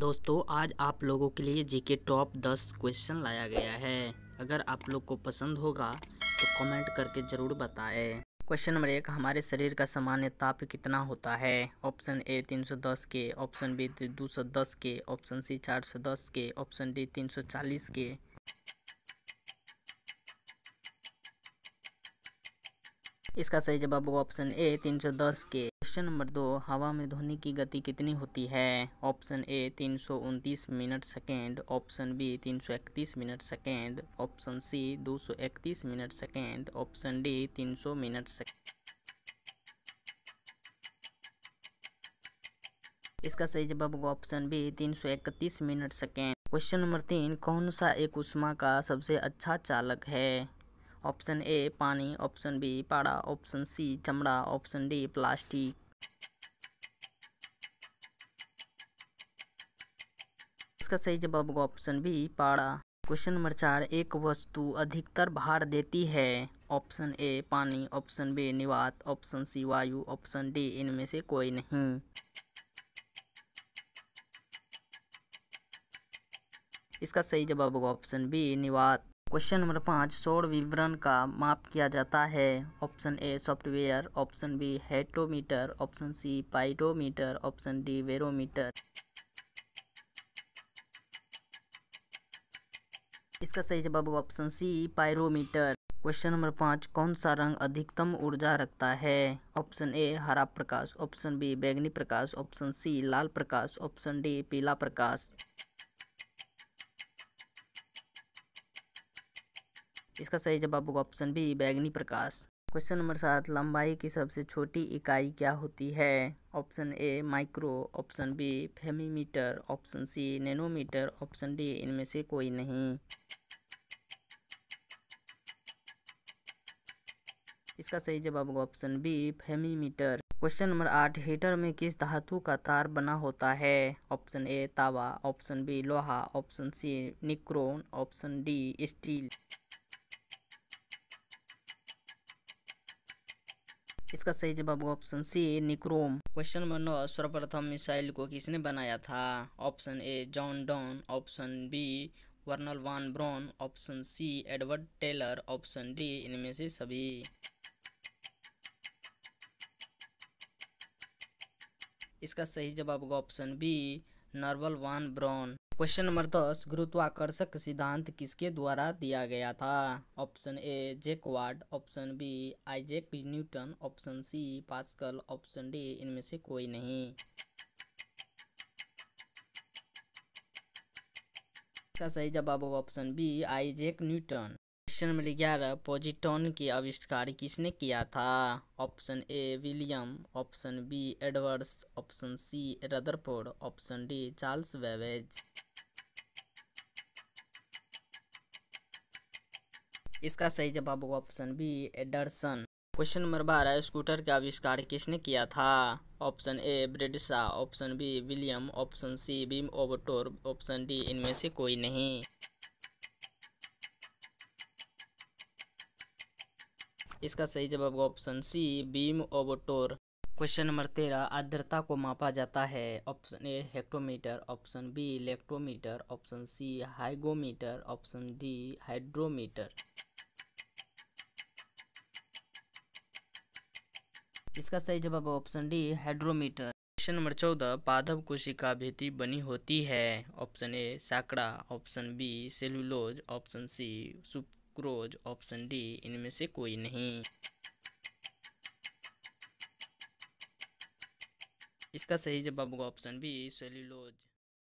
दोस्तों आज आप लोगों के लिए जीके टॉप 10 क्वेश्चन लाया गया है अगर आप लोग को पसंद होगा तो कमेंट करके ज़रूर बताएं क्वेश्चन नंबर एक हमारे शरीर का सामान्य ताप कितना होता है ऑप्शन ए 310 के ऑप्शन बी 210 के ऑप्शन सी 410 के ऑप्शन डी 340 के इसका सही जवाब होगा ऑप्शन ए 310 के क्वेश्चन नंबर दो हवा में ध्वनि की गति कितनी होती है ऑप्शन ए तीन सौ मिनट सेकेंड ऑप्शन बी तीन सौ इकतीस मिनट सेकेंड ऑप्शन सी दो सौ इकतीस मिनट सेकेंड ऑप्शन डी तीन सौ मिनट सेकेंड इसका सही जवाब होगा ऑप्शन बी तीन सौ इकतीस मिनट सेकेंड क्वेश्चन नंबर तीन कौन सा एक उष्मा का सबसे अच्छा चालक है ऑप्शन ए पानी ऑप्शन बी पाड़ा ऑप्शन सी चमड़ा ऑप्शन डी प्लास्टिक इसका सही जवाब होगा ऑप्शन बी पाड़ा क्वेश्चन नंबर चार एक वस्तु अधिकतर भार देती है ऑप्शन ए पानी ऑप्शन बी निवात ऑप्शन सी वायु ऑप्शन डी इनमें से कोई नहीं इसका सही जवाब होगा ऑप्शन बी निवात क्वेश्चन नंबर पाँच सौर विवरण का माप किया जाता है option A software option B हेटोमीटर ऑप्शन सी पाइडोमीटर ऑप्शन डी वेरोमीटर इसका सही जवाब option C pyrometer question number पाँच कौन सा रंग अधिकतम ऊर्जा रखता है ऑप्शन ए हरा प्रकाश ऑप्शन बी बैगनी प्रकाश ऑप्शन सी लाल प्रकाश ऑप्शन डी पीला प्रकाश इसका सही जवाब होगा ऑप्शन बी बैगनी प्रकाश क्वेश्चन नंबर सात लंबाई की सबसे छोटी इकाई क्या होती है option A micro option B femtometre option C nanometre option D इनमें से कोई नहीं इसका सही जवाब होगा option B femtometre question number आठ हीटर में किस धातु का तार बना होता है ऑप्शन ए तावा ऑप्शन बी लोहा option C nichrome option D steel इसका सही जवाब option C nichrome question number नौ सर्वप्रथम मिसाइल को किसने बनाया था option A John Don option B Wernher von Braun option C Edward Teller option D इनमें से सभी इसका सही जवाब होगा option B Wernher von Braun question number दस गुरुत्वाकर्षक सिद्धांत किसके द्वारा दिया गया था ऑप्शन ए जेकवाड option B Isaac Newton option C Pascal option D इनमें से कोई नहीं का अच्छा, सही जवाब होगा option B Isaac Newton question number ग्यारह पॉजिटॉन के आविष्कार किसने किया था option A William option B Edwards option C Rutherford option D Charles Babbage इसका सही जवाब होगा option B Anderson question number बारह स्कूटर का आविष्कार किसने किया था ऑप्शन ए ब्रिडसा option B William option C बीम ओबोटोर ऑप्शन डी इनमें से कोई नहीं इसका सही जवाब ऑप्शन सी बीम ओबोटोर क्वेश्चन नंबर तेरह आर्द्रता को मापा जाता है option A hectometre option B electrometer option C hygrometer option D hydrometer इसका सही जवाब option D hydrometer question number चौदह पादप कोशिका भेती बनी होती है ऑप्शन ए साकड़ा option B cellulose option C sucrose option D इनमें से कोई नहीं इसका सही जवाब होगा ऑप्शन बी सेल्यूलोज